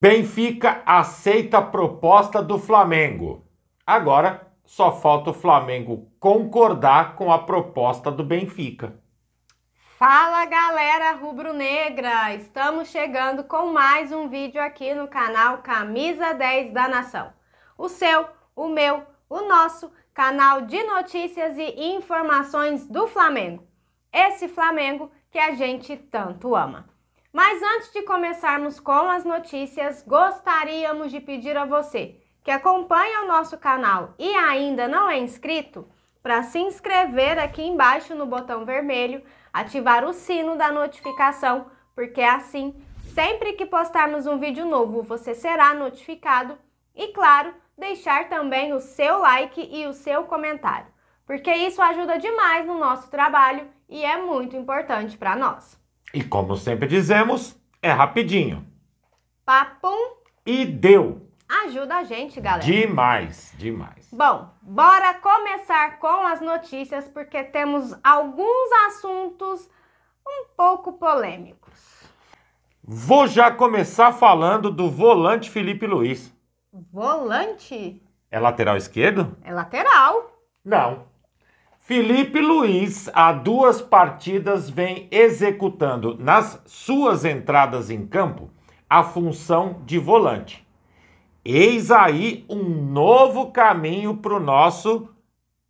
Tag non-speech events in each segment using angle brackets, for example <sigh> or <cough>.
Benfica aceita a proposta do Flamengo. Agora só falta o Flamengo concordar com a proposta do Benfica. Fala galera rubro-negra! Estamos chegando com mais um vídeo aqui no canal Camisa 10 da Nação. O seu, o meu, o nosso canal de notícias e informações do Flamengo. Esse Flamengo que a gente tanto ama. Mas antes de começarmos com as notícias, gostaríamos de pedir a você que acompanha o nosso canal e ainda não é inscrito, para se inscrever aqui embaixo no botão vermelho, ativar o sino da notificação, porque assim, sempre que postarmos um vídeo novo, você será notificado e, claro, deixar também o seu like e o seu comentário, porque isso ajuda demais no nosso trabalho e é muito importante para nós. E como sempre dizemos, é rapidinho. Papum. E deu. Ajuda a gente, galera. Demais, demais. Bom, bora começar com as notícias porque temos alguns assuntos um pouco polêmicos. Vou já começar falando do volante Felipe Luiz. Volante? É lateral esquerdo? É lateral. Não. Felipe Luiz, há duas partidas, vem executando nas suas entradas em campo a função de volante. Eis aí um novo caminho para o nosso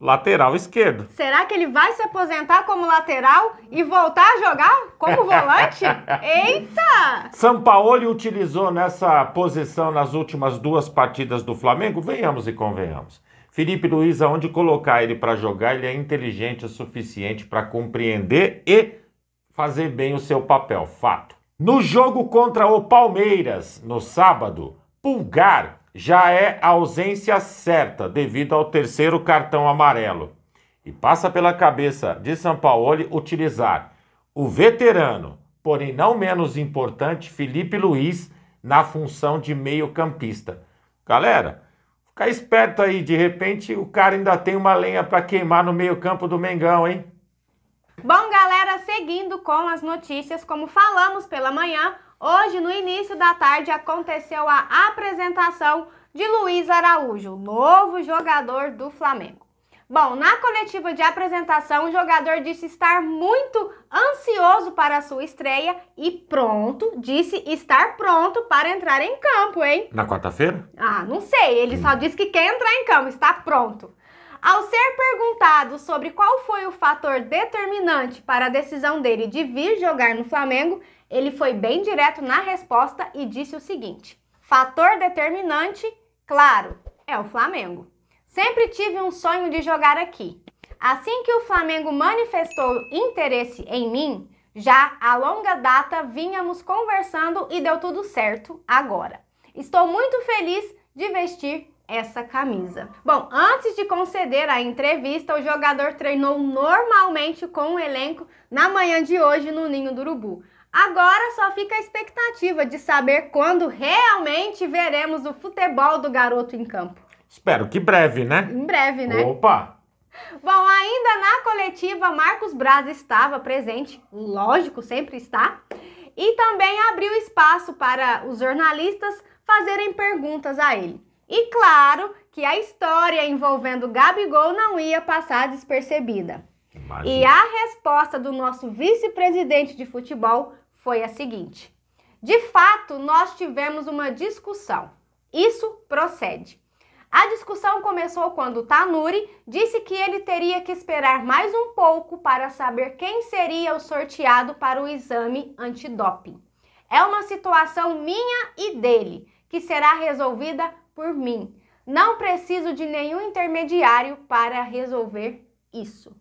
lateral esquerdo. Será que ele vai se aposentar como lateral e voltar a jogar como volante? <laughs> Eita! São Paulo utilizou nessa posição nas últimas duas partidas do Flamengo, venhamos e convenhamos. Felipe Luiz, aonde colocar ele para jogar, ele é inteligente o suficiente para compreender e fazer bem o seu papel. Fato. No jogo contra o Palmeiras, no sábado, Pulgar já é ausência certa devido ao terceiro cartão amarelo. E passa pela cabeça de São Paulo utilizar o veterano, porém não menos importante, Felipe Luiz, na função de meio-campista. Galera, Ficar esperto aí, de repente o cara ainda tem uma lenha para queimar no meio-campo do Mengão, hein? Bom, galera, seguindo com as notícias, como falamos pela manhã, hoje no início da tarde aconteceu a apresentação de Luiz Araújo, novo jogador do Flamengo. Bom, na coletiva de apresentação, o jogador disse estar muito ansioso para a sua estreia e pronto, disse estar pronto para entrar em campo, hein? Na quarta-feira? Ah, não sei. Ele hum. só disse que quer entrar em campo, está pronto. Ao ser perguntado sobre qual foi o fator determinante para a decisão dele de vir jogar no Flamengo, ele foi bem direto na resposta e disse o seguinte: fator determinante, claro, é o Flamengo. Sempre tive um sonho de jogar aqui. Assim que o Flamengo manifestou interesse em mim, já a longa data vínhamos conversando e deu tudo certo agora. Estou muito feliz de vestir essa camisa. Bom, antes de conceder a entrevista, o jogador treinou normalmente com o elenco na manhã de hoje no Ninho do Urubu. Agora só fica a expectativa de saber quando realmente veremos o futebol do garoto em campo. Espero que breve, né? Em breve, né? Opa! Bom, ainda na coletiva, Marcos Braz estava presente, lógico, sempre está, e também abriu espaço para os jornalistas fazerem perguntas a ele. E claro que a história envolvendo Gabigol não ia passar despercebida. Imagina. E a resposta do nosso vice-presidente de futebol foi a seguinte: De fato, nós tivemos uma discussão. Isso procede. A discussão começou quando Tanuri disse que ele teria que esperar mais um pouco para saber quem seria o sorteado para o exame antidoping. É uma situação minha e dele, que será resolvida por mim. Não preciso de nenhum intermediário para resolver isso.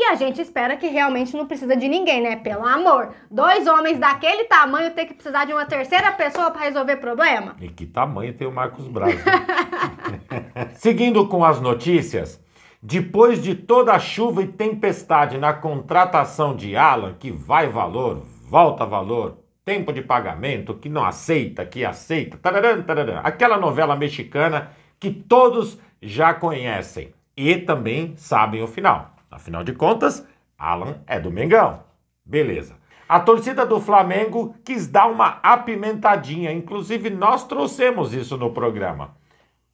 E a gente espera que realmente não precisa de ninguém, né? Pelo amor. Dois homens daquele tamanho ter que precisar de uma terceira pessoa para resolver problema? E que tamanho tem o Marcos Braz. Né? <laughs> Seguindo com as notícias, depois de toda a chuva e tempestade na contratação de Alan, que vai valor, volta valor, tempo de pagamento, que não aceita, que aceita, tararam, tararam, aquela novela mexicana que todos já conhecem e também sabem o final. Afinal de contas, Alan é do Mengão. Beleza. A torcida do Flamengo quis dar uma apimentadinha, inclusive nós trouxemos isso no programa.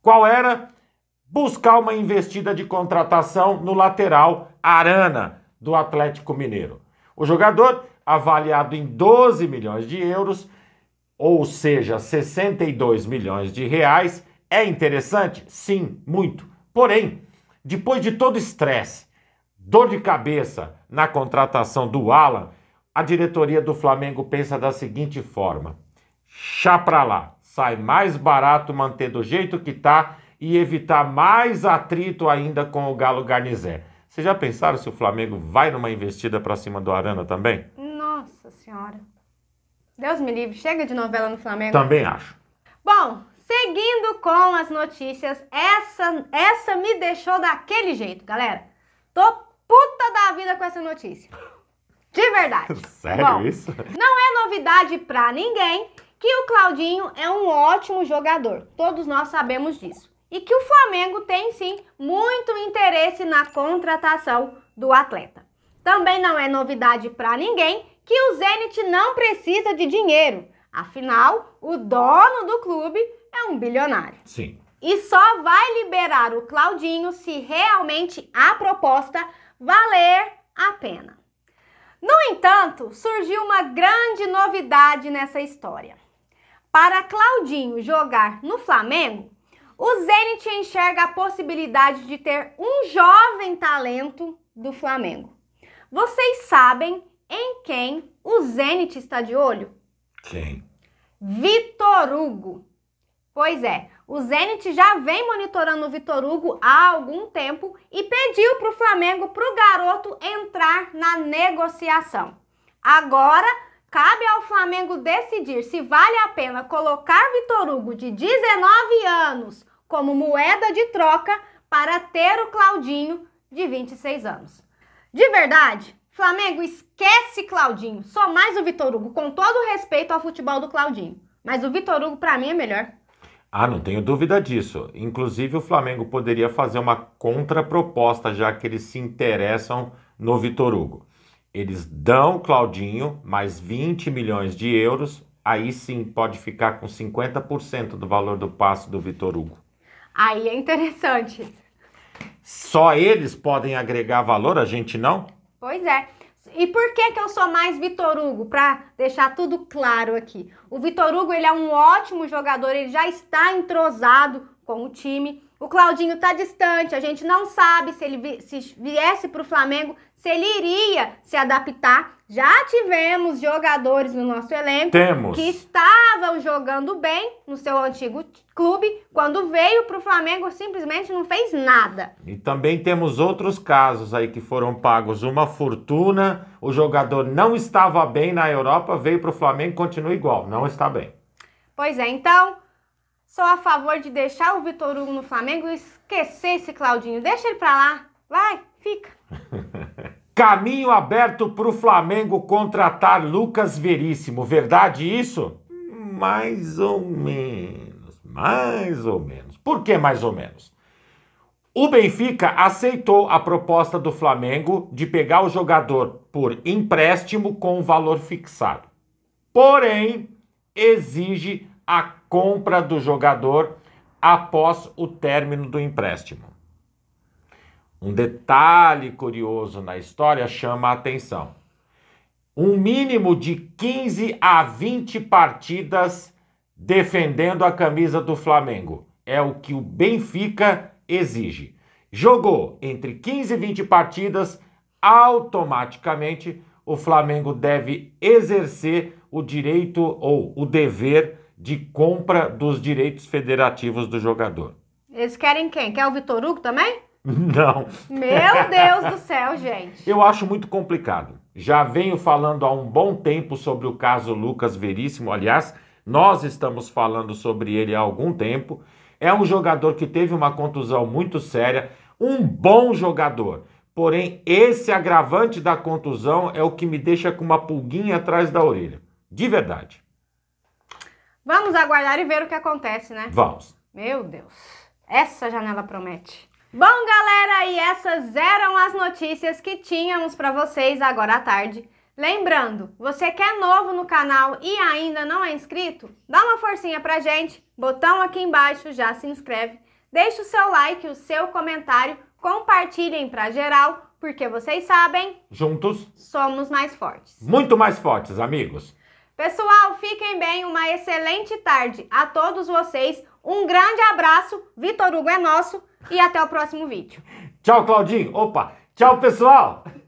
Qual era? Buscar uma investida de contratação no lateral Arana do Atlético Mineiro. O jogador, avaliado em 12 milhões de euros, ou seja, 62 milhões de reais, é interessante? Sim, muito. Porém, depois de todo o estresse, dor de cabeça na contratação do Alan, a diretoria do Flamengo pensa da seguinte forma: chá pra lá, sai mais barato manter do jeito que tá e evitar mais atrito ainda com o Galo Garnizé. Vocês já pensaram se o Flamengo vai numa investida pra cima do Arana também? Nossa Senhora. Deus me livre, chega de novela no Flamengo. Também acho. Bom, seguindo com as notícias, essa, essa me deixou daquele jeito, galera. Tô puta da vida com essa notícia. De verdade. <laughs> Sério Bom, isso? Não é novidade pra ninguém que o Claudinho é um ótimo jogador. Todos nós sabemos disso. E que o Flamengo tem sim muito interesse na contratação do atleta. Também não é novidade para ninguém que o Zenit não precisa de dinheiro. Afinal, o dono do clube é um bilionário. Sim. E só vai liberar o Claudinho se realmente a proposta valer a pena. No entanto, surgiu uma grande novidade nessa história. Para Claudinho jogar no Flamengo, o Zenit enxerga a possibilidade de ter um jovem talento do Flamengo. Vocês sabem em quem o Zenit está de olho? Quem? Vitor Hugo. Pois é, o Zenit já vem monitorando o Vitor Hugo há algum tempo e pediu para o Flamengo, para o garoto, entrar na negociação. Agora, cabe ao Flamengo decidir se vale a pena colocar Vitor Hugo, de 19 anos, como moeda de troca para ter o Claudinho, de 26 anos. De verdade, Flamengo esquece Claudinho, só mais o Vitor Hugo, com todo respeito ao futebol do Claudinho. Mas o Vitor Hugo, para mim, é melhor. Ah, não tenho dúvida disso. Inclusive, o Flamengo poderia fazer uma contraproposta, já que eles se interessam no Vitor Hugo. Eles dão Claudinho mais 20 milhões de euros, aí sim pode ficar com 50% do valor do passe do Vitor Hugo. Aí é interessante. Só eles podem agregar valor, a gente não? Pois é. E por que que eu sou mais Vitor Hugo? Para deixar tudo claro aqui. O Vitor Hugo, ele é um ótimo jogador, ele já está entrosado com o time, o Claudinho tá distante, a gente não sabe se ele vi, se viesse para o Flamengo, se ele iria se adaptar. Já tivemos jogadores no nosso elenco Temos. que estavam jogando bem no seu antigo clube, quando veio para o Flamengo simplesmente não fez nada. E também temos outros casos aí que foram pagos uma fortuna, o jogador não estava bem na Europa, veio para o Flamengo, continua igual, não está bem. Pois é, então Sou a favor de deixar o Vitor Hugo no Flamengo e esquecer esse Claudinho. Deixa ele pra lá. Vai, fica. <laughs> Caminho aberto pro Flamengo contratar Lucas Veríssimo. Verdade isso? Mais ou menos. Mais ou menos. Por que mais ou menos? O Benfica aceitou a proposta do Flamengo de pegar o jogador por empréstimo com valor fixado. Porém, exige a compra do jogador após o término do empréstimo. Um detalhe curioso na história chama a atenção. Um mínimo de 15 a 20 partidas defendendo a camisa do Flamengo. É o que o Benfica exige. Jogou entre 15 e 20 partidas, automaticamente o Flamengo deve exercer o direito ou o dever de compra dos direitos federativos do jogador. Eles querem quem? Quer o Vitor Hugo também? <laughs> Não. Meu Deus do céu, gente. Eu acho muito complicado. Já venho falando há um bom tempo sobre o caso Lucas Veríssimo. Aliás, nós estamos falando sobre ele há algum tempo. É um jogador que teve uma contusão muito séria, um bom jogador. Porém, esse agravante da contusão é o que me deixa com uma pulguinha atrás da orelha. De verdade. Vamos aguardar e ver o que acontece, né? Vamos. Meu Deus, essa janela promete. Bom, galera, e essas eram as notícias que tínhamos para vocês agora à tarde. Lembrando, você que é novo no canal e ainda não é inscrito, dá uma forcinha pra gente, botão aqui embaixo, já se inscreve, deixa o seu like, o seu comentário, compartilhem pra geral, porque vocês sabem... Juntos... Somos mais fortes. Muito mais fortes, amigos. Pessoal, fiquem bem, uma excelente tarde a todos vocês. Um grande abraço, Vitor Hugo é nosso e até o próximo vídeo. Tchau, Claudinho. Opa, tchau, pessoal.